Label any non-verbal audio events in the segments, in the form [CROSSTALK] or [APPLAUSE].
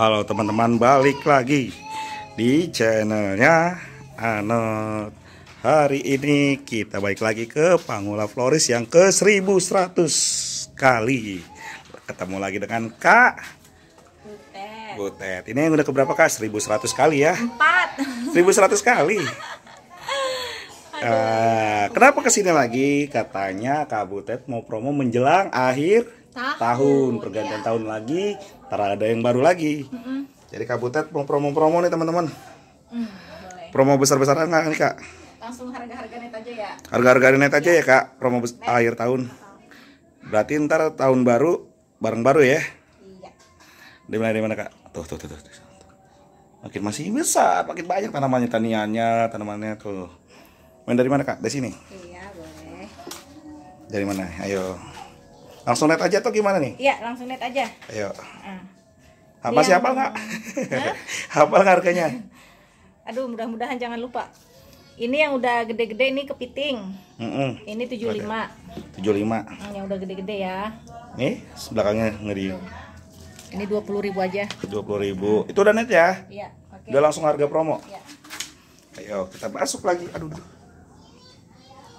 Halo teman-teman balik lagi di channelnya Anot Hari ini kita balik lagi ke Pangula Floris yang ke 1100 kali Ketemu lagi dengan Kak Butet, Butet. Ini yang udah keberapa Kak? 1100 kali ya? 4 1100 [LAUGHS] kali Uh, kenapa kesini lagi? Katanya Kak Butet mau promo menjelang akhir tahun, tahun pergantian ya. tahun lagi Ntar ada yang baru lagi. Mm-hmm. Jadi Kabutet promo-promo nih teman-teman. Mm, promo besar-besaran nggak nih kak? Langsung harga-harga net aja ya. Harga-harga net aja ya, kak. Promo net. akhir tahun. Berarti ntar tahun baru bareng baru ya? Iya. Di mana kak? Tuh tuh tuh tuh. tuh. Makin masih besar, makin banyak tanamannya, taniannya, tanamannya tuh. Main dari mana kak? Dari sini. Iya boleh. Dari mana? Ayo. Langsung net aja atau gimana nih? Iya, langsung net aja. Ayo. Uh, ah. Apa sih hafal nggak? [LAUGHS] hafal nggak harganya? [LAUGHS] Aduh, mudah-mudahan jangan lupa. Ini yang udah gede-gede ini kepiting. Mm -mm. Ini 75. Tujuh 75. Yang udah gede-gede ya. Nih, belakangnya ngeri. Ini 20.000 aja. 20.000. Itu udah net ya? Iya, okay. Udah langsung harga promo? Iya. Ayo, kita masuk lagi. Aduh.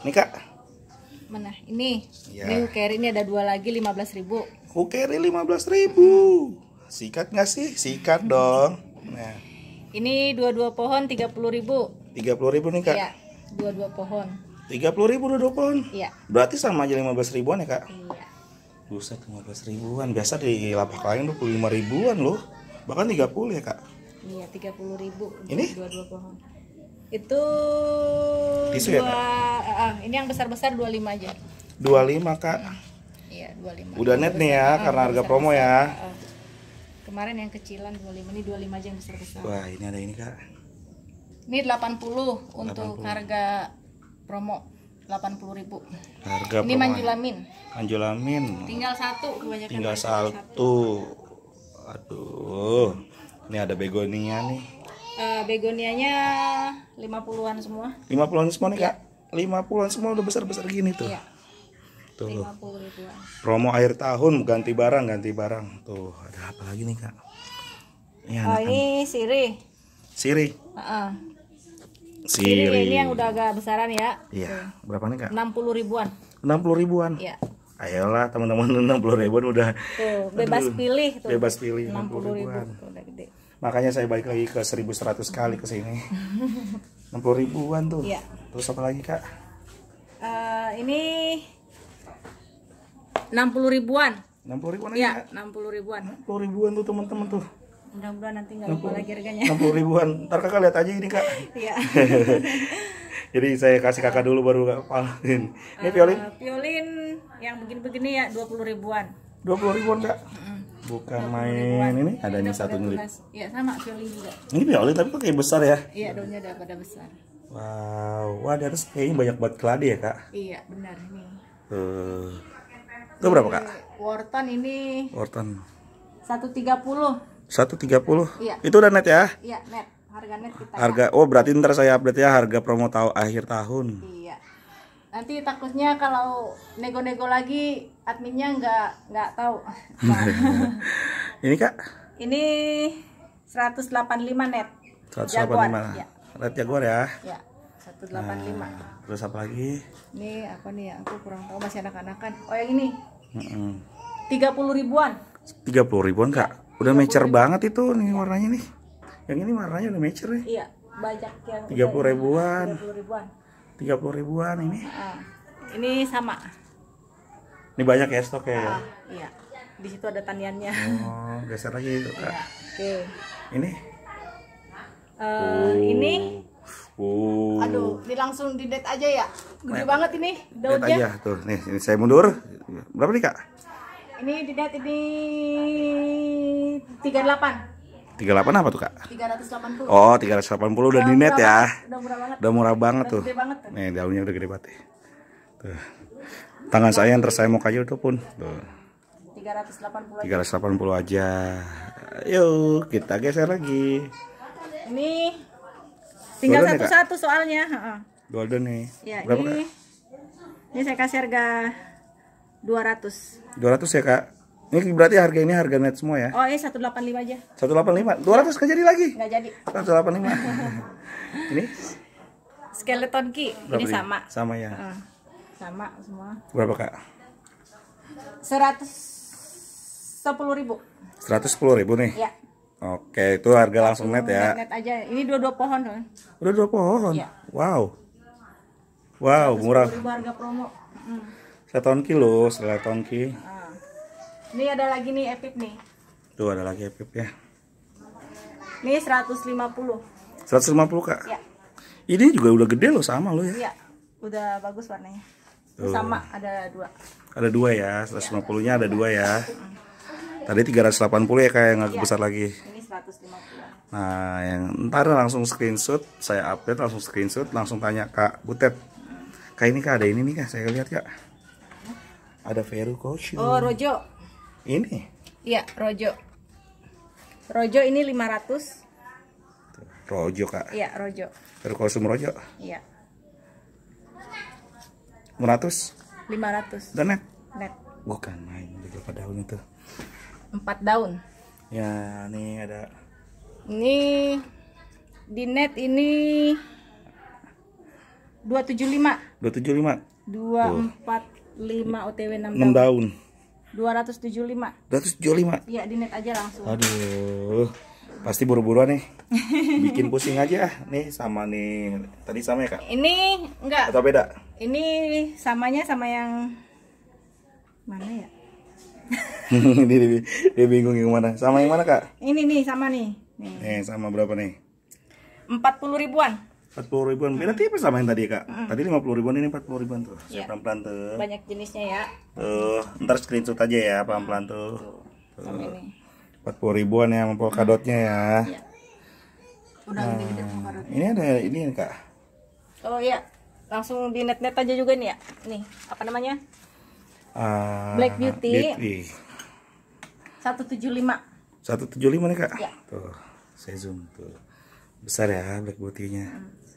Nih, Kak. Mana? Ini. Ya. Ini carry ini ada dua lagi lima belas ribu. lima belas ribu. Sikat nggak sih? Sikat dong. Nah. Ini dua-dua pohon tiga puluh ribu. tiga puluh ribu nih kak? Iya, dua-dua pohon. tiga puluh ribu dua-dua pohon? Iya. Berarti sama aja lima belas ribuan ya kak? Iya. Buset belas ribuan. Biasa di lapak lain lima ribuan loh. Bahkan tiga puluh ya kak? Iya, tiga puluh ribu. Ini? Dua-dua pohon. Itu Tisu ya, dua, ya, Kak? Eh, eh, ini yang besar-besar dua lima aja. dua lima Kak. Iya, dua lima Udah net nih ya karena harga besar, promo ya. Uh, kemarin yang kecilan dua 25 ini lima aja yang besar-besar. Wah, ini ada ini, Kak. Ini delapan puluh untuk harga promo. delapan puluh ribu Harga Ini manjulamin. Manjulamin. Tinggal satu kebanyakan. Tinggal satu. satu. Aduh. Ini ada begonia nih. Uh, begonianya lima puluhan semua. lima puluhan semua nih, iya. Kak. lima puluhan semua udah besar-besar gini tuh. Iya. Tuh. 50 ribuan. Promo akhir tahun ganti barang, ganti barang. Tuh, ada apa lagi nih, Kak? Ini oh, ini Siri. Siri. Uh-uh. Siri. Siri ini yang udah agak besaran ya. Iya. Berapa nih kak? Enam puluh ribuan. Enam puluh ribuan. Iya. Ayolah teman-teman [LAUGHS] enam puluh ribuan udah. Tuh bebas Aduh, pilih tuh. Bebas pilih enam puluh ribuan. udah gede makanya saya balik lagi ke 1100 kali ke sini 60 [LAUGHS] ribuan tuh ya. terus apa lagi kak uh, ini 60 ribuan 60 ribuan ya, ya 60 ribuan 60 ribuan tuh teman-teman tuh mudah-mudahan nanti nggak lupa lagi harganya 60 ribuan ntar kakak lihat aja ini kak iya [LAUGHS] jadi saya kasih kakak dulu baru kak palin ini uh, violin yang begini-begini ya 20 ribuan 20 ribuan kak buka main ini iya, ada ini satu ngelip iya sama violin juga ini violin tapi kok kayak besar ya iya daunnya ada pada besar wow wah di atas kayaknya banyak buat keladi ya kak iya benar ini uh, itu berapa kak worton ini worton satu tiga puluh satu tiga puluh iya. itu udah net ya iya net harga net kita harga oh berarti ntar saya update ya harga promo tahu akhir tahun iya nanti takutnya kalau nego-nego lagi adminnya nggak nggak tahu [LAUGHS] ini kak ini 185 net 185 jaguar, ya. net jaguar ya ya 185 nah, terus apa lagi ini apa nih ya aku kurang tahu masih anak anak kan. oh yang ini tiga mm puluh ribuan tiga puluh ribuan kak udah mecer banget itu nih warnanya nih yang ini warnanya udah mecer ya iya banyak yang tiga puluh ribuan, 30 ribuan tiga puluh ribuan ini uh, ini sama ini banyak ya stoknya uh, iya di situ ada taniannya oh geser lagi itu kak Yeah. oke okay. ini uh, oh. ini Oh. Aduh, ini langsung di date aja ya. Gede nah, banget ini daunnya. aja tuh. Nih, ini saya mundur. Berapa nih, Kak? Ini di date ini 38. 38 apa tuh kak? 380 Oh 380 udah, udah di net ya banget. Udah murah banget Udah murah banget udah tuh gede banget tuh. Nih daunnya udah gede banget ya. Tuh Tangan saya yang tersayang mau kayu itu pun tuh 380 delapan 380 aja Yuk kita geser lagi Ini Tinggal satu-satu soalnya Golden nih ya, Berapa ini, kak? ini saya kasih harga 200 200 ya kak? Ini berarti harga ini harga net semua ya? Oh, iya lima aja. 185. 200 enggak jadi lagi? Enggak jadi. 185. [LAUGHS] ini skeleton ki, Berapa ini dia? Ya? sama. Sama ya. Uh, sama semua. Berapa, Kak? Seratus sepuluh ribu Seratus sepuluh ribu nih? Iya. Oke, itu harga langsung net ya. Net, aja. Ini dua-dua pohon. Kan? Udah dua pohon. Ya. Wow. Wow, murah. harga promo. Mm. kilo, skeleton ki. Uh. Ini ada lagi nih Epip nih. Tuh ada lagi Epip ya. Ini 150. 150 Kak? Ya. Ini juga udah gede loh sama lo ya. Iya. Udah bagus warnanya. Tuh. Sama ada dua. Ada dua ya. 150-nya ada dua ya. Tadi 380 ya kayak yang agak ya. besar lagi. Ini 150. Nah, yang ntar langsung screenshot, saya update langsung screenshot, langsung tanya Kak Butet. Kak ini Kak ada ini nih Kak, saya lihat Kak. Ada Veru Koshu. Oh, Rojo. Ini. Iya, rojo. Rojo ini 500. Rojo, Kak. Iya, rojo. Terkosum rojo. Iya. 500. 500. Dan net. Net. Bukan main berapa daun itu? empat daun. Ya, ini ada. Ini di net ini 275. 275. 245 OTW 6 daun. 6 daun. 275. 275. Iya, di net aja langsung. Aduh. Pasti buru buru nih. Bikin pusing aja nih sama nih. Tadi sama ya, Kak? Ini enggak. Atau beda? Ini samanya sama yang mana ya? [LAUGHS] dia, dia, dia bingung yang mana. Sama yang mana, Kak? Ini nih, sama nih. Nih, nih eh, sama berapa nih? 40 ribuan empat puluh ribuan beda tipis sama yang tadi kak mm. tadi lima puluh ribuan ini empat puluh ribuan tuh yeah. pelan pelan tuh banyak jenisnya ya tuh ntar screenshot aja ya pelan pelan tuh empat puluh ribuan ya mampu kadotnya ya, ya. Udah nah, gede -gede ini ada ini kak oh ya langsung di net net aja juga nih ya nih apa namanya uh, black beauty satu tujuh lima satu tujuh lima nih kak ya. tuh saya zoom tuh besar ya black beautynya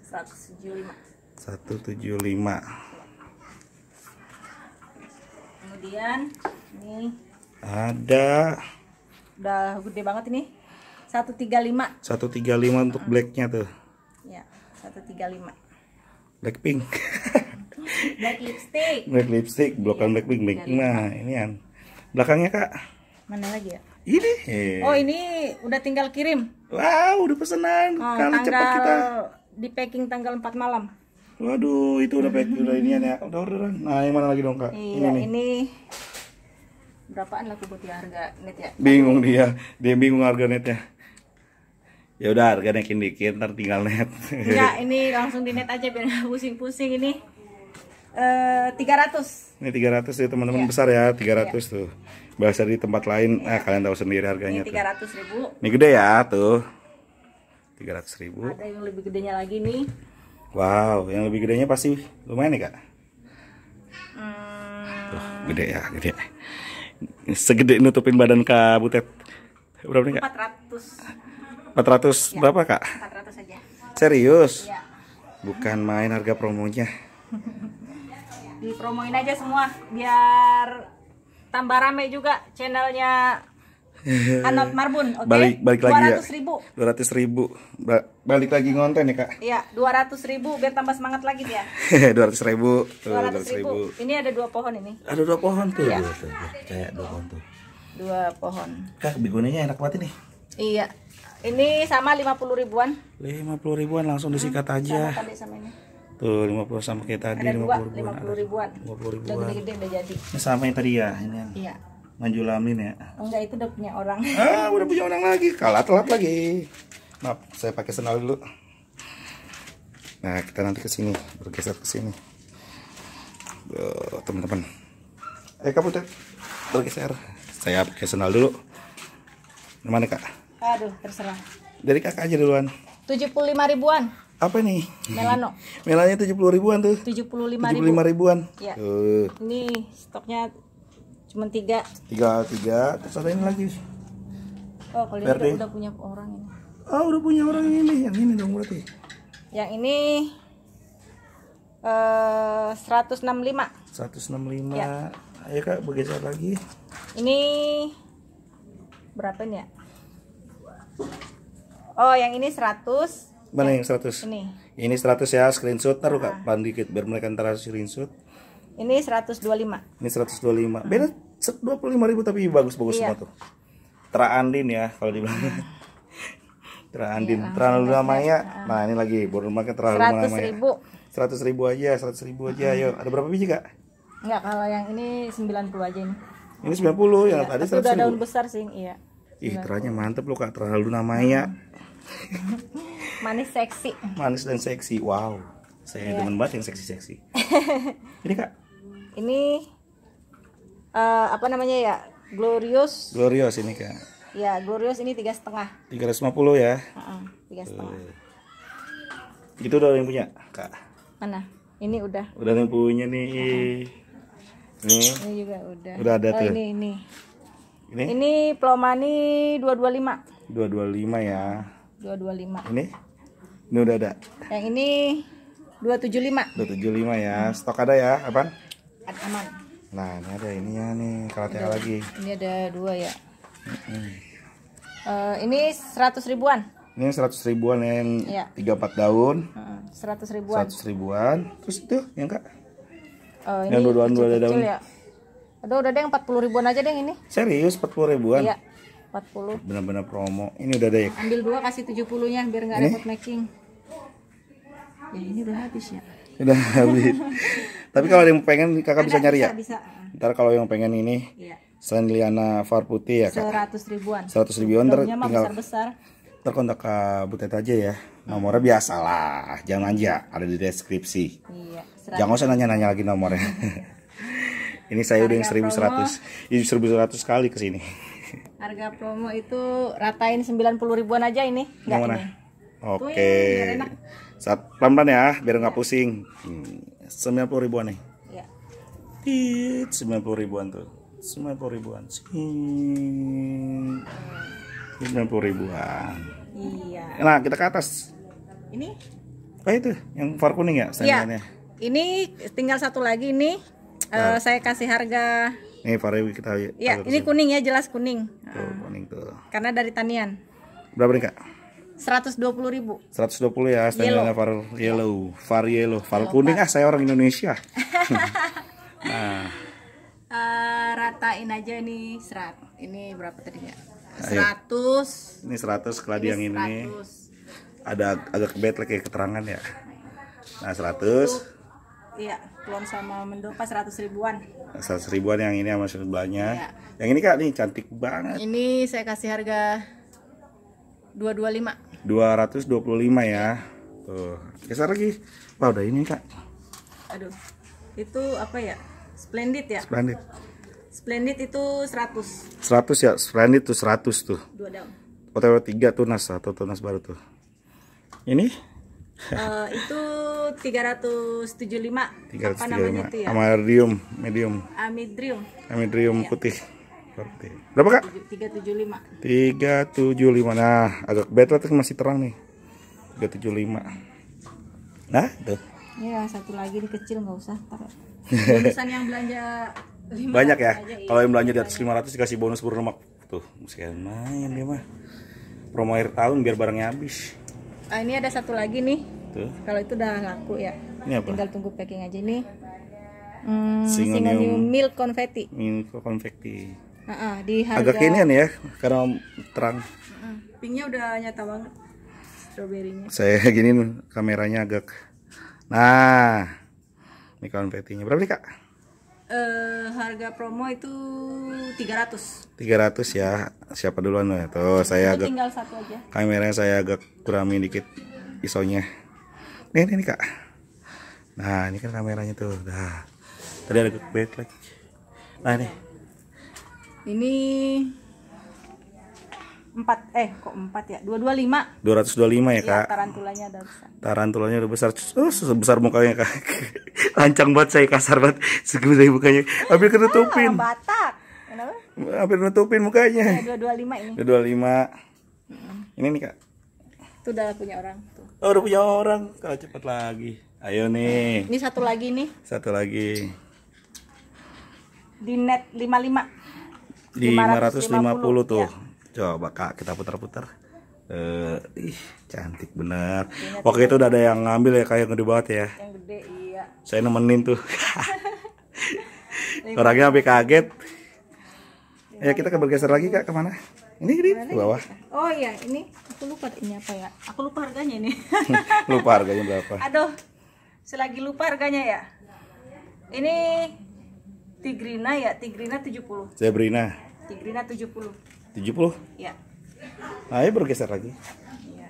175. 175. Kemudian ini ada udah gede banget ini. 135. 135 untuk ah. blacknya tuh. Ya, 135. Blackpink. [LAUGHS] Black lipstick. Black lipstick, bukan iya, Blackpink, pink nah ini kan Belakangnya, Kak. Mana lagi ya? Ini. Oh, ini udah tinggal kirim. Wow, udah pesenan. Oh, Kalau cepat kita. Di packing tanggal 4 malam. Waduh, itu udah packing udah ini ya. Udah orderan. Nah, yang mana lagi dong, Kak? Iya, ini, ini berapaan laku butir harga net ya? Bingung dia. Dia bingung harga netnya. Ya udah harga naikin dikit, ntar tinggal net. Enggak, ini langsung di net aja biar pusing-pusing ini. Eh, uh, 300. Ini 300 ya, teman-teman iya. besar ya, 300 iya. tuh. Bahasa di tempat lain, nah kalian tahu sendiri harganya. Ini 300 tuh. ribu. Ini gede ya tuh. 300 ribu. Ada yang lebih gedenya lagi nih. Wow, yang lebih gedenya pasti lumayan nih kak. Hmm. Tuh, gede ya, gede. Segede nutupin badan kak Butet. Berapa nih kak? 400. 400 ya, berapa kak? 400 aja. Serius? Ya. Bukan main harga promonya. [LAUGHS] Dipromoin aja semua biar tambah rame juga channelnya [LAUGHS] Anot Marbun, oke? Okay? Balik, balik 200 lagi ya. ribu. 200 ribu. Ba balik lagi ngonten ya, Kak? Iya, 200 ribu biar tambah semangat lagi dia. 200 [LAUGHS] ribu. 200 ribu. Ini ada dua pohon ini. Ada dua pohon tuh. Iya. Kayak dua pohon tuh. Dua pohon. Kak, begonianya enak banget ini. Iya. Ini sama 50 ribuan. 50 ribuan langsung disikat hmm, aja. Sama, tadi sama ini. Tuh 50 sama kayak tadi ada 50 dua, ribuan. 50 ribuan. 50 ribuan. Udah gede-gede udah jadi. Ini sama yang tadi ya ini. Iya. Maju lamin ya. Enggak itu udah punya orang. Ah, udah punya orang lagi. Kalah telat lagi. Maaf, saya pakai senal dulu. Nah, kita nanti ke sini, bergeser ke sini. teman-teman. Eh, kamu tuh Bergeser. Saya pakai senal dulu. Mana, Kak? Aduh, terserah. Dari Kakak aja duluan. 75 ribuan apa nih? Melano. [LAUGHS] melanya tujuh puluh ribuan tuh. Tujuh puluh lima ribu. lima ribuan. Ya. Uh. Ini stoknya cuma tiga. Tiga tiga. Terus ada ini lagi. Oh kalau ini udah, punya orang ini. Ah oh, udah punya orang ini yang ini dong berarti. Yang ini eh, seratus enam puluh lima. Seratus enam puluh lima. Ya. Ayo kak bergeser lagi. Ini berapa nih ya? Oh yang ini seratus Mana ya. yang 100? Ini. Ini 100 ya, screenshot taruh Kak, ah. pan dikit biar mereka ntar screenshot. Ini 125. Ini 125. Beda 25 ribu tapi bagus-bagus iya. semua tuh. Tra Andin ya kalau dibilang. Hmm. [LAUGHS] Tra Andin, iya, Tra Luna Maya. Ah. Nah, ini lagi baru market Tra Luna Maya. 100 ribu. 100 ribu aja, 100 ribu aja. Hmm. Ayo, ada berapa biji, Kak? Enggak, kalau yang ini 90 aja ini. Ini 90 yang iya, tadi 100 Sudah daun besar sih, iya. Ih, teranya mantep loh Kak, Tra Luna Maya. Hmm. [LAUGHS] manis seksi manis dan seksi wow saya yeah. demen banget yang seksi seksi [LAUGHS] ini kak ini uh, apa namanya ya glorious glorious ini kak ya glorious ini tiga setengah tiga ratus lima puluh ya tiga uh setengah -uh, itu udah ada yang punya kak mana ini udah udah ada yang punya nih uh -huh. ini ini juga udah udah ada oh, tuh ini ini ini ini plomani dua dua lima dua dua lima ya dua dua lima ini ini udah ada. Yang ini 275. 275 ya. Stok ada ya, Apaan? Ada aman. Nah, ini ada ini ya nih, Kalau kalatnya lagi. Ini ada dua ya. -hmm. uh, ini 100 ribuan. Ini 100 ribuan yang iya. tiga ya. 34 daun. Hmm. 100 ribuan. 100 ribuan. Terus itu yang Kak? Uh, ini yang dua-duaan dua ada daun. Ya. Aduh, udah deh yang 40 ribuan aja deh ini. Serius 40 ribuan? Iya. 40. Benar-benar promo. Ini udah ada ya? Ambil dua kasih 70-nya biar nggak repot making. Iya, ini udah habis ya udah [LAUGHS] habis tapi kalau ada yang pengen kakak Ada, bisa nyari ya bisa, ntar kalau yang pengen ini Iya. selain Liana Far Putih ya kak seratus ribuan 100 ribuan ntar tinggal besar besar ntar kontak kak Butet aja ya nomornya biasalah jangan aja ada di deskripsi iya Jangan usah nanya-nanya lagi nomornya. [LAUGHS] ini saya udah yang 1100. Ini 1100 kali ke sini. [LAUGHS] harga promo itu ratain sembilan puluh ribuan aja ini enggak ini Oke. okay. Ya, enak. Saat pelan-pelan ya, biar nggak pusing. Hmm, sembilan puluh ribuan nih. Ya. Sembilan puluh ribuan tuh. Sembilan puluh ribuan. Sembilan puluh ribuan. Iya. Nah, kita ke atas. Ini? Oh itu, yang far kuning ya Iya. Ini tinggal satu lagi ini eh, saya kasih harga. Nih far kita. Iya, ini kuning ya, jelas kuning. Tuh, kuning tuh. Karena dari tanian. Berapa nih kak? 120 ribu 120 ya standarnya iya. var yellow var yellow var kuning ah saya orang Indonesia [LAUGHS] nah uh, ratain aja nih serat ini berapa tadi ya 100 Ayo. ini 100 keladi yang ini ada agak kebetlek lagi keterangan ya nah 100 Iya, klon sama mendopa 100 ribuan. 100 ribuan yang ini sama sebelahnya. ya. Yang ini Kak nih cantik banget. Ini saya kasih harga 225. 225 ya. Tuh. Geser lagi. Wah, udah ini, Kak. Aduh. Itu apa ya? Splendid ya? Splendid. Splendid itu 100. 100 ya. Splendid tuh 100 tuh. Dua daun. OTW 3 tunas nas satu tuh baru tuh. Ini? Uh, itu 375. 375. Apa namanya itu ya? Amarium medium. Amidrium. Amidrium iya. putih. Berapa kak? 375 375 Nah agak better tapi masih terang nih 375 Nah tuh Ya satu lagi ini kecil nggak usah taruh [LAUGHS] yang belanja Banyak ya iya. Kalau yang belanja di atas 500 dikasih bonus burung lemak Tuh sekian main dia mah Promo akhir tahun biar barangnya habis ah, Ini ada satu lagi nih Tuh Kalau itu udah laku ya ini apa? Tinggal tunggu packing aja nih Hmm, Singanium, Singanium milk confetti. Milk confetti uh di harga... agak kinian ya karena terang uh -uh. pinknya udah nyata banget stroberinya saya [LAUGHS] gini kameranya agak nah ini konfetinya berapa nih kak? Uh, harga promo itu 300 300 ya siapa duluan ya tuh saya agak tinggal satu aja kameranya saya agak kurangin dikit isonya nih ini kak nah ini kan kameranya tuh dah tadi ada baik lagi nah ini ini empat eh kok empat ya dua dua dua lima 225 225 ya iya, kak ya, tarantulanya udah besar tarantulanya udah besar oh, sebesar mukanya kak [LAUGHS] lancang banget saya kasar banget sebesar mukanya eh, hampir ketutupin ah, batak kenapa hampir nutupin mukanya ya, lima ini 225 hmm. ini nih kak itu udah punya orang tuh. oh udah punya orang kalau cepet lagi ayo nih ini satu lagi nih satu lagi di net lima lima 550 tuh. Ya. Coba Kak kita putar-putar. Eh, ih, cantik bener. ya, Waktu itu udah ada yang ngambil ya kayak gede banget ya. Yang gede iya. Saya nemenin tuh. [LAUGHS] Orangnya sampai kaget. Ya kita ke bergeser lagi Kak kemana? Ini di bawah. Oh iya, ini aku lupa ini apa ya? Aku lupa harganya ini. [LAUGHS] lupa harganya berapa? Aduh. Selagi lupa harganya ya. Ini Tigrina ya, Tigrina 70. Zebrina. Tigrina 70. 70? Iya. Ayo bergeser lagi. Ya.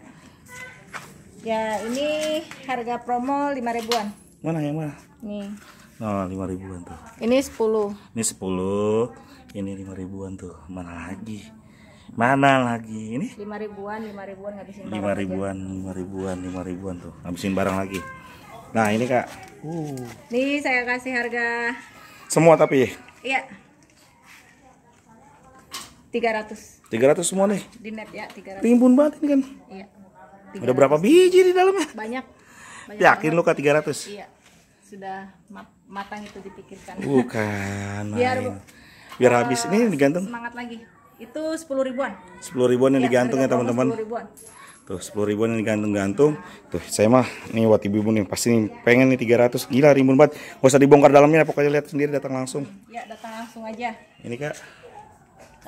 ya, ini harga promo 5 ribuan. Mana yang mana? Nih. Nah, oh, 5 ribuan tuh. Ini 10. Ini 10. Ini 5 ribuan tuh. Mana lagi? Mana lagi? Ini? 5 ribuan, 5 ribuan ngabisin 5 barang. ribuan, aja. 5 ribuan, 5 ribuan tuh. Habisin barang lagi. Nah, ini Kak. Uh. Nih saya kasih harga semua tapi. Iya. 300 300 semua nih di net ya 300 timbun banget ini kan iya 300. udah berapa biji di dalamnya banyak, banyak yakin banget. lu ke 300 iya sudah matang itu dipikirkan bukan [LAUGHS] biar main. biar uh, habis ini eh, digantung semangat lagi itu 10 ribuan 10 ribuan yang ya, digantung ya teman-teman tuh 10 ribuan yang digantung-gantung tuh saya mah nih buat ibu-ibu nih pasti nih ya. pengen nih 300 gila ribuan banget gak usah dibongkar dalamnya pokoknya lihat sendiri datang langsung ya datang langsung aja ini kak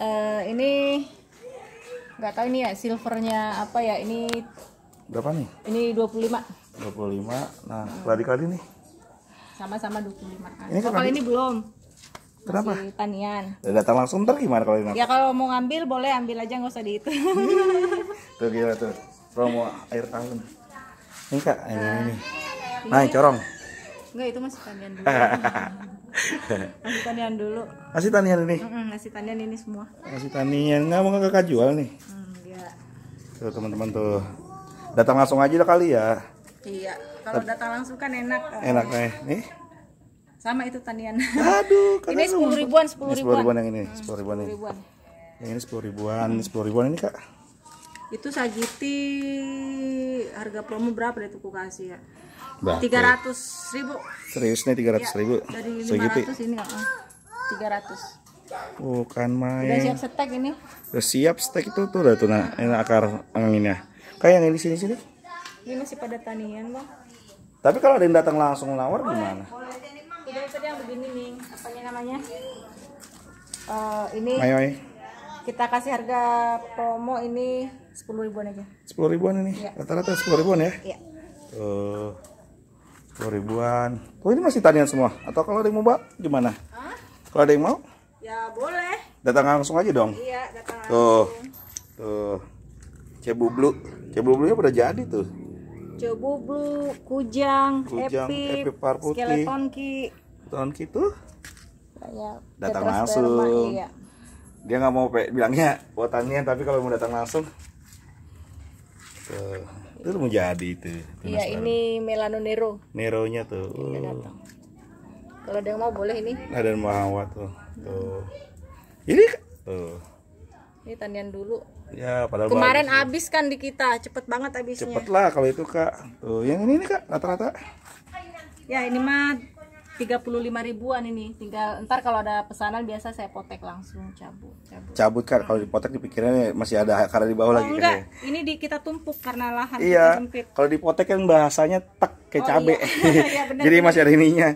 uh, ini nggak tahu ini ya silvernya apa ya ini berapa nih ini 25 25 nah hmm. kali-kali nih sama-sama 25 ah, kan. ini oh, kalau ini belum Kenapa? Masih tanian. Udah datang langsung ntar gimana kalau ini? Ya kalau mau ngambil boleh ambil aja nggak usah dihitung. [LAUGHS] tuh gila tuh. Promo air tahun. Ini kak, ah. nah, ini, ini. Nah, corong. Enggak itu masih tanian dulu. [LAUGHS] nasi tanian dulu nasi tanian ini mm tanian ini semua nasi tanian nggak mau kakak jual nih Hmm, iya. tuh teman-teman tuh datang langsung aja lah kali ya iya kalau datang langsung kan enak enak nih eh. nih sama itu tanian aduh ini sepuluh ribuan sepuluh ribuan. ribuan yang ini sepuluh ribuan, hmm, ribuan ini yang ini sepuluh ribuan sepuluh ribuan ini kak itu sagiti harga promo berapa deh tuku kasih ya? Tiga ratus ribu. Serius nih tiga ratus ya, ribu? Ya, dari lima ratus ya? ini, tiga ratus. Bukan main. Udah siap stek ini? Udah siap stek itu tuh udah tuh nah, ini akar anginnya. Kayak yang ini sini sini. Ini masih pada tanian bang. Tapi kalau ada yang datang langsung lawar gimana? Boleh, tadi yang begini nih, namanya? Uh, ini. Ayo, ayo. Kita kasih harga promo ini sepuluh ribuan aja sepuluh ribuan ini ya. rata-rata sepuluh ribuan ya iya eh, sepuluh ribuan oh ini masih tanian semua atau kalau ada yang mau mbak gimana Hah? kalau ada yang mau ya boleh datang langsung aja dong iya datang tuh langsung. tuh cebublu cebublunya udah jadi tuh cebublu kujang, kujang epi, epip parputi skeleton ki tuh ya, datang langsung iya. dia nggak mau pe bilangnya buat tapi kalau mau datang langsung tuh gitu. itu mau jadi itu iya ini Melano Nero Neronya tuh uh. kalau ada yang mau boleh ini ada yang mau tuh hmm. tuh ini tuh ini tanian dulu ya padahal kemarin habis kan di kita cepet banget abisnya cepet lah kalau itu kak tuh yang ini nih kak rata-rata ya ini mah 35 ribuan ini tinggal ntar kalau ada pesanan biasa saya potek langsung cabut cabut cabut kan kalau dipotek dipikirnya masih ada karena di bawah oh, lagi enggak kayaknya. ini di, kita tumpuk karena lahan iya kalau dipotek kan bahasanya tek kayak oh, cabe iya. [LAUGHS] ya, [LAUGHS] jadi masih ada ininya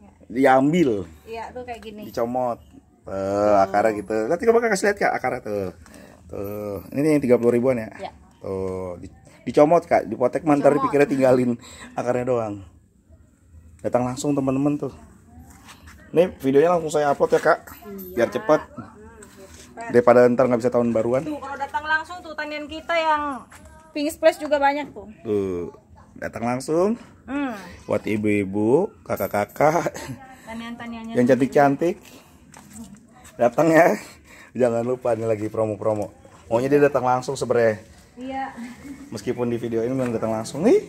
ya. diambil iya tuh kayak gini dicomot eh uh, akara gitu nanti kamu kakak kasih lihat kak akarnya tuh tuh ini yang 30 ribuan ya, ya. tuh dicomot kak dipotek mantar dipikirnya tinggalin akarnya doang datang langsung teman-teman tuh ini videonya langsung saya upload ya kak iya. biar cepet. daripada ntar nggak bisa tahun baruan tuh kalau datang langsung tuh tandan kita yang pink splash juga banyak tuh tuh datang langsung hmm. buat ibu-ibu kakak-kakak yang cantik-cantik datang ya jangan lupa ini lagi promo-promo maunya dia datang langsung sebenernya. iya meskipun di video ini memang datang langsung nih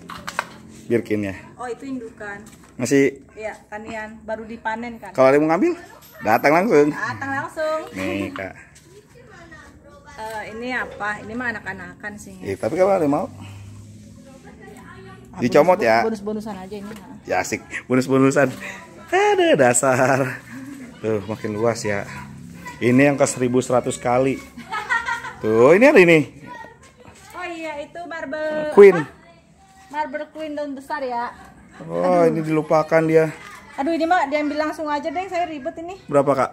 birkinnya oh itu indukan masih? Iya, kanian baru dipanen kan. Kalau ada mau ngambil, datang langsung. Datang langsung. Nih, [LAUGHS] Kak. Uh, ini apa? Ini mah anak-anakan sih. Ya, tapi kalau ada mau dicomot ya. Bonus-bonusan aja ini. Ya asik, bonus-bonusan. Ada dasar. Tuh, makin luas ya. Ini yang ke 1100 kali. Tuh, ini ada ini. Oh iya, itu marble Queen. Apa? Marble Queen daun besar ya oh ini dilupakan dia. Aduh, ini mah diambil langsung aja deh, saya ribet ini. Berapa, Kak?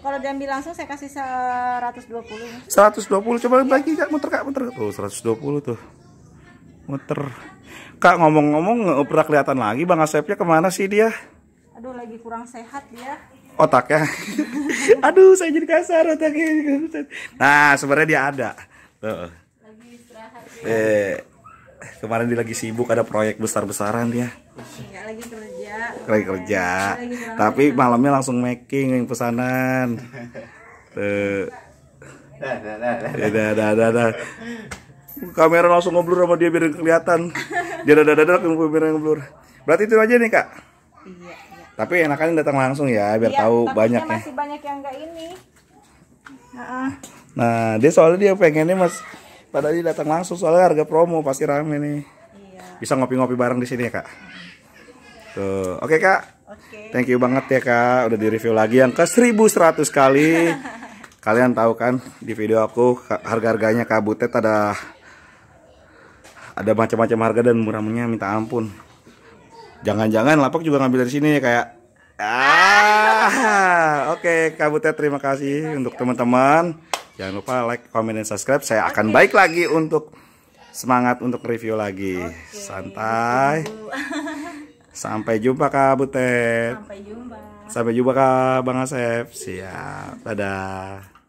Kalau diambil langsung saya kasih 120. 120. Coba bagi Kak, muter Kak, muter. Tuh, 120 tuh. Muter. Kak, ngomong-ngomong pernah kelihatan lagi Bang Asepnya kemana sih dia? Aduh, lagi kurang sehat dia. Otaknya. [LAUGHS] Aduh, saya jadi kasar otaknya. Nah, sebenarnya dia ada. Tuh. Lagi istirahat. Ya. Eh kemarin dia lagi sibuk ada proyek besar-besaran dia. Enggak lagi kerja. Lagi kerja. Lagi Tapi malamnya langsung making yang pesanan. Kamera langsung ngeblur sama dia biar kelihatan. Dia dadah dadah kamera ngeblur. Berarti itu aja nih, Kak. Iya, iya, Tapi enakan datang langsung ya biar iya, tahu banyaknya. Masih banyak yang enggak ini. Nah, nah dia soalnya dia pengennya Mas Padahal dia datang langsung soalnya harga promo pasti rame nih. Iya. Bisa ngopi-ngopi bareng di sini ya kak. Tuh, oke okay, kak. Okay. Thank you banget ya kak, udah di review lagi yang ke 1100 kali. [LAUGHS] Kalian tahu kan di video aku harga-harganya kak Butet ada ada macam-macam harga dan murahnya minta ampun. Jangan-jangan lapak juga ngambil dari sini ya kayak. Ya? Ah, ah, oke okay, Kak Butet terima kasih, terima kasih untuk teman-teman. Jangan lupa like, comment, dan subscribe. Saya okay. akan baik lagi untuk semangat untuk review lagi. Okay. Santai. [LAUGHS] Sampai jumpa Kak Butet. Sampai jumpa. Sampai jumpa Kak Bang Asep. Siap. Dadah.